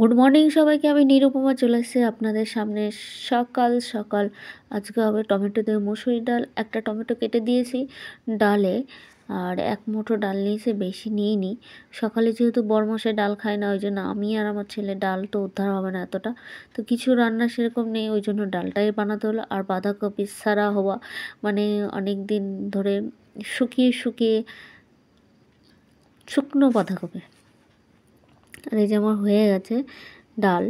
good morning সবাইকে আমি নিরুপমা চলে এসেছি আপনাদের সামনে সকাল সকাল আজকে হবে টমেটো দিয়ে মুসুরি ডাল একটা টমেটো কেটে দিয়েছি ডালে আর এক মুঠো ডাল নিয়েছে বেশি নিয়ে নিই সকালে যেহেতু বরমশায় ডাল খায় না ওই জন্য আমি আর আমার ছেলে ডাল তো উদ্ধার হবে না এতটা তো কিছু রান্না সেরকম নেই ওই জন্য ডালটাই বানাতে হলো আর বাঁধাকপি সারা হওয়া মানে অনেক দিন ধরে শুকিয়ে শুকিয়ে শুকনো বাঁধাকপি আর এই যে আমার হয়ে গেছে ডাল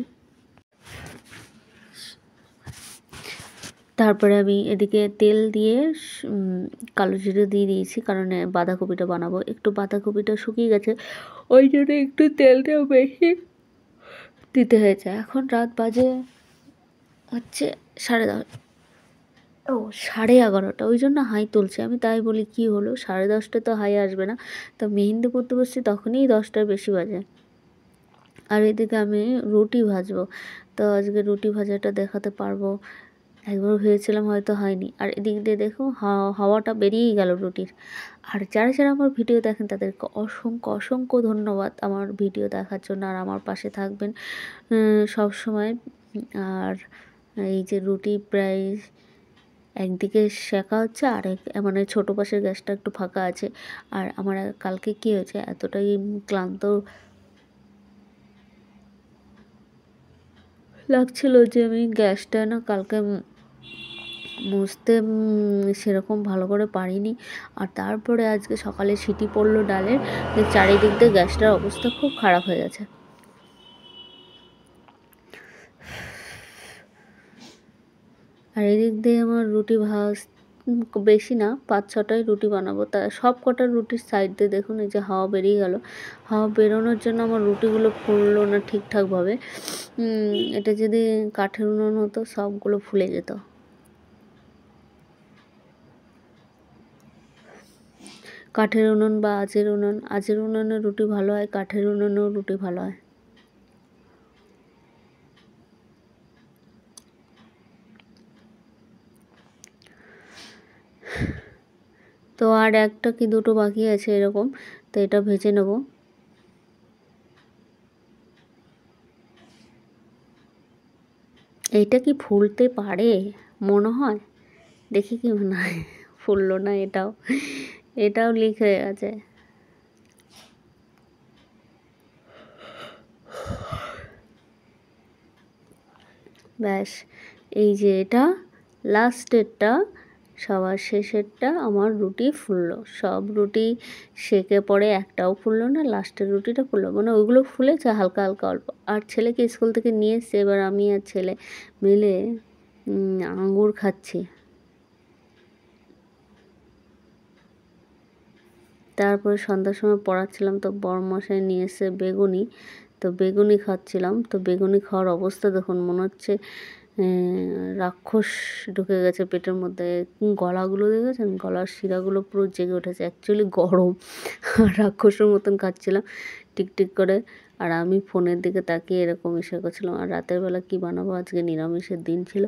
তারপরে আমি এদিকে তেল দিয়ে কালো জিরে দিয়ে দিয়েছি কারণ বাঁধাকপিটা বানাবো একটু বাঁধাকপিটা শুকিয়ে গেছে ওই জন্য একটু তেলটাও বেশি দিতে হয়েছে এখন রাত বাজে হচ্ছে সাড়ে দশ ও সাড়ে এগারোটা ওই জন্য হাই তুলছে আমি তাই বলি কি হলো সাড়ে দশটা তো হাই আসবে না তো মেহেন্দি পড়তে বসছি তখনই দশটার বেশি বাজে আর এদিকে আমি রুটি ভাজবো তো আজকে রুটি ভাজাটা দেখাতে পারবো একবার ভেবেছিলাম হয়তো হয়নি আর এদিক দিয়ে দেখো হাওয়াটা বেরিয়েই গেল রুটির আর যারা যারা আমার ভিডিও দেখেন তাদেরকে অসংখ্য অসংখ্য ধন্যবাদ আমার ভিডিও দেখার জন্য আর আমার পাশে থাকবেন সব সময় আর এই যে রুটি প্রায় একদিকে শেখা হচ্ছে আর এক মানে ছোটো পাশের গ্যাসটা একটু ফাঁকা আছে আর আমার কালকে কী হয়েছে এতটাই ক্লান্ত লাগছিল যে আমি গ্যাসটা না কালকে মুছতে সেরকম ভালো করে পারিনি আর তারপরে আজকে সকালে সিটি পড়লো ডালের চারিদিক দিয়ে গ্যাসটার অবস্থা খুব খারাপ হয়ে গেছে আর এদিক দিয়ে আমার রুটি ভাজ বেশি না পাঁচ ছটাই রুটি বানাবো তা সব কটা রুটির সাইড দিয়ে দেখুন এই যে হাওয়া বেরিয়ে গেল হাওয়া বেরোনোর জন্য আমার রুটিগুলো ফুললো না ঠিকঠাকভাবে এটা যদি কাঠের উনুন হতো সবগুলো ফুলে যেত কাঠের উনুন বা আজের উনুন আজের উনুনে রুটি ভালো হয় কাঠের উনুনেও রুটি ভালো হয় তো আর একটা কি দুটো বাকি আছে এরকম তো এটা ভেজে নেব এইটা কি ফুলতে পারে মনে হয় দেখি কি মনে হয় ফুললো না এটাও এটাও লিক হয়ে গেছে ব্যাস এই যে এটা লাস্টেরটা সবার শেষেরটা আমার রুটি ফুললো সব রুটি সেকে পরে একটাও ফুললো না লাস্টের রুটিটা ফুললো মানে ওইগুলো ফুলেছে হালকা হালকা অল্প আর ছেলেকে স্কুল থেকে নিয়ে এসছে এবার আমি আর ছেলে মিলে আঙ্গুর খাচ্ছি তারপরে সন্ধ্যার সময় পড়াচ্ছিলাম তো মশাই নিয়ে এসে বেগুনি তো বেগুনি খাচ্ছিলাম তো বেগুনি খাওয়ার অবস্থা দেখুন মনে হচ্ছে রাক্ষস ঢুকে গেছে পেটের মধ্যে গলাগুলো দেখেছেন গলার শিরাগুলো পুরো জেগে উঠেছে অ্যাকচুয়ালি গরম রাক্ষসের মতন খাচ্ছিলাম টিকটিক করে আর আমি ফোনের দিকে তাকিয়ে এরকম এসে করছিলাম আর রাতের বেলা কি বানাবো আজকে নিরামিষের দিন ছিল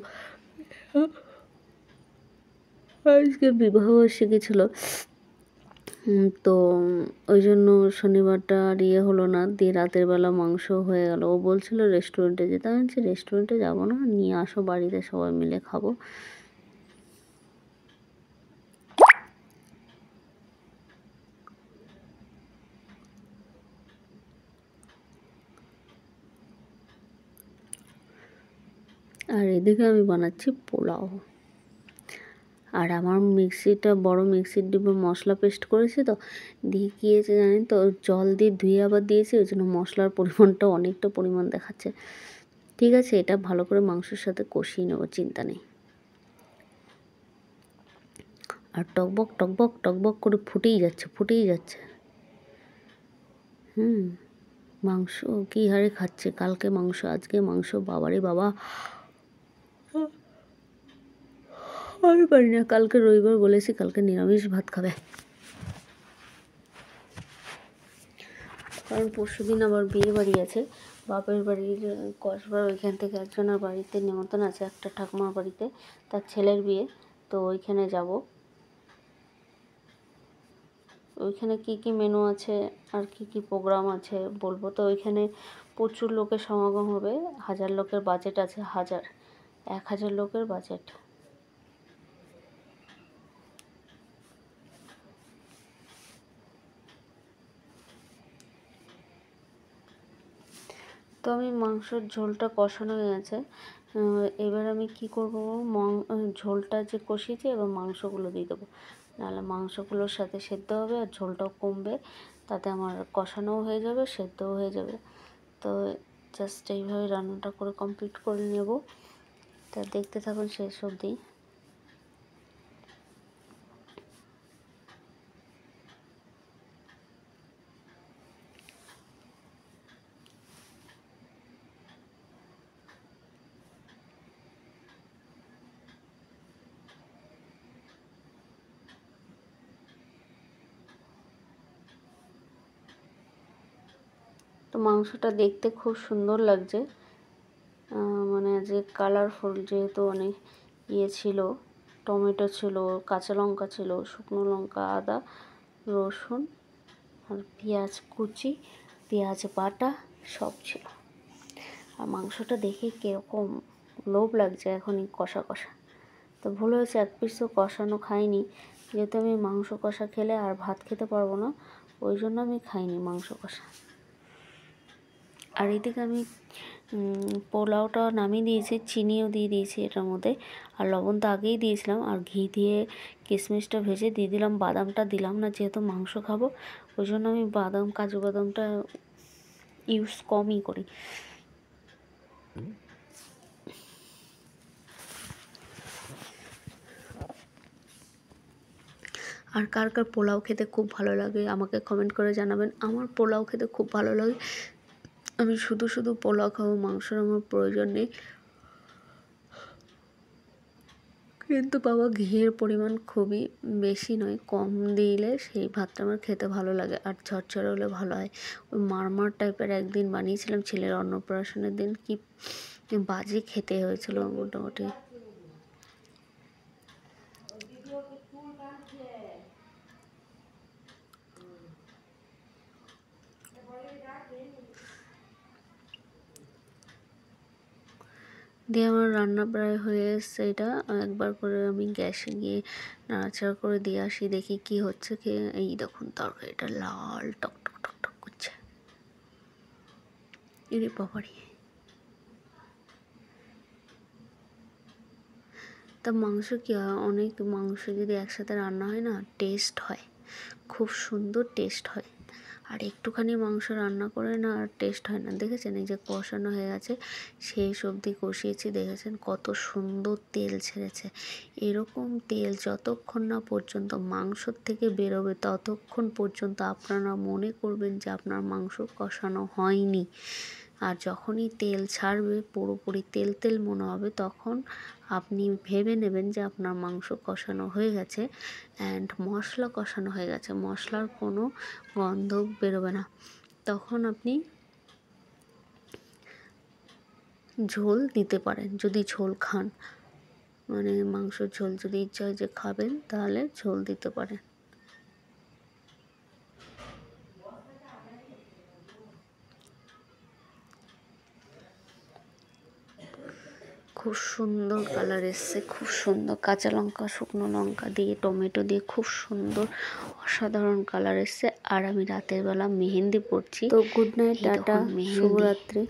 আজকে এসে গেছিলো তো ওই জন্য শনিবারটা আর ইয়ে হলো না দিয়ে রাতের বেলা মাংস হয়ে গেল ও বলছিল রেস্টুরেন্টে যেতে আমি বলছি রেস্টুরেন্টে যাবো না নিয়ে আসো বাড়িতে সবাই মিলে খাবো আর এদিকে আমি বানাচ্ছি পোলাও আর আমার মিক্সিটা বড় মিক্সির ডিব্বে মশলা পেস্ট করেছি তো দিয়ে গিয়েছে জানেন তো জল দিয়ে ধুয়ে আবার দিয়েছি ওই জন্য মশলার পরিমাণটা অনেকটা পরিমাণ দেখাচ্ছে ঠিক আছে এটা ভালো করে মাংসের সাথে কষিয়ে নেবো চিন্তা নেই আর টকবক টকবক টকবক করে ফুটেই যাচ্ছে ফুটেই যাচ্ছে হুম মাংস কী হারে খাচ্ছে কালকে মাংস আজকে মাংস বাবারে বাবা আমি পারি না কালকে রবিবার বলেছি কালকে নিরামিষ ভাত খাবে কারণ পরশু দিন আমার বিয়ে বাড়ি আছে বাপের বাড়ির কসবার ওইখান থেকে একজনের বাড়িতে নিমন্ত্রণ আছে একটা ঠাকুমার বাড়িতে তার ছেলের বিয়ে তো ওইখানে যাব ওইখানে কি কি মেনু আছে আর কি কি প্রোগ্রাম আছে বলবো তো ওইখানে প্রচুর লোকের সমাগম হবে হাজার লোকের বাজেট আছে হাজার এক হাজার লোকের বাজেট তো আমি মাংসর ঝোলটা কষানো গেছে এবার আমি কি করব ঝোলটা যে কষিয়েছি এবার মাংসগুলো দিয়ে দেবো নাহলে মাংসগুলোর সাথে সেদ্ধ হবে আর ঝোলটাও কমবে তাতে আমার কষানোও হয়ে যাবে সেদ্ধও হয়ে যাবে তো জাস্ট এইভাবে রান্নাটা করে কমপ্লিট করে নেব তা দেখতে থাকুন শেষ অবধি মাংসটা দেখতে খুব সুন্দর লাগছে মানে যে কালারফুল যেহেতু অনেক ইয়ে ছিল টমেটো ছিল কাঁচা লঙ্কা ছিল শুকনো লঙ্কা আদা রসুন আর পেঁয়াজ কুচি পেঁয়াজ বাটা সব ছিল আর মাংসটা দেখে কীরকম লোভ লাগছে এখনই কষা কষা তো ভুল হয়েছে এক পিসও কষানো খাইনি যেহেতু আমি মাংস কষা খেলে আর ভাত খেতে পারবো না ওই জন্য আমি খাইনি মাংস কষা আর এদিকে আমি পোলাওটা নামিয়ে দিয়েছি চিনিও দিয়ে দিয়েছি এটার মধ্যে আর লবণ তো আগেই দিয়েছিলাম আর ঘি দিয়ে কিশমিশটা ভেজে দিয়ে দিলাম বাদামটা দিলাম না যেহেতু মাংস খাবো ওই জন্য আমি বাদাম কাজু বাদামটা ইউজ কমই করি আর কার কার পোলাও খেতে খুব ভালো লাগে আমাকে কমেন্ট করে জানাবেন আমার পোলাও খেতে খুব ভালো লাগে আমি শুধু শুধু পোলাও খাবো মাংসর আমার প্রয়োজন নেই কিন্তু বাবা ঘিয়ের পরিমাণ খুবই বেশি নয় কম দিলে সেই ভাতটা আমার খেতে ভালো লাগে আর ঝরঝরে হলে ভালো হয় ওই মারমার টাইপের একদিন বানিয়েছিলাম ছেলের অন্নপ্রাশনের দিন কি বাজে খেতে হয়েছিল মোটামুটি দিয়ে আমার রান্না প্রায় হয়ে এসছে এটা একবার করে আমি গ্যাসে গিয়ে নাড়াচাড়া করে দিয়ে আসি দেখি কি হচ্ছে কি এই দেখুন তরকারিটা লাল টক টক টক টক করছে এর বাবারি তা মাংস কী হয় অনেক মাংস যদি একসাথে রান্না হয় না টেস্ট হয় খুব সুন্দর টেস্ট হয় আর একটুখানি মাংস রান্না করে না আর টেস্ট হয় না দেখেছেন এই যে কষানো হয়ে গেছে সেই সবজি কষিয়েছি দেখেছেন কত সুন্দর তেল ছেড়েছে এরকম তেল যতক্ষণ না পর্যন্ত মাংসর থেকে বেরোবে ততক্ষণ পর্যন্ত আপনারা মনে করবেন যে আপনার মাংস কষানো হয়নি আর যখনই তেল ছাড়বে পুরোপুরি তেল তেল মনে হবে তখন আপনি ভেবে নেবেন যে আপনার মাংস কষানো হয়ে গেছে অ্যান্ড মশলা কষানো হয়ে গেছে মশলার কোনো গন্ধ বেরোবে না তখন আপনি ঝোল দিতে পারেন যদি ঝোল খান মানে মাংসর ঝোল যদি ইচ্ছা হয় যে খাবেন তাহলে ঝোল দিতে পারেন খুব সুন্দর কালার এসছে খুব সুন্দর কাঁচা লঙ্কা শুকনো লঙ্কা দিয়ে টমেটো দিয়ে খুব সুন্দর অসাধারণ কালার এসছে আর আমি রাতের বেলা মেহেন্দি পরছি তো গুড নাইট টাটা শুভরাত্রি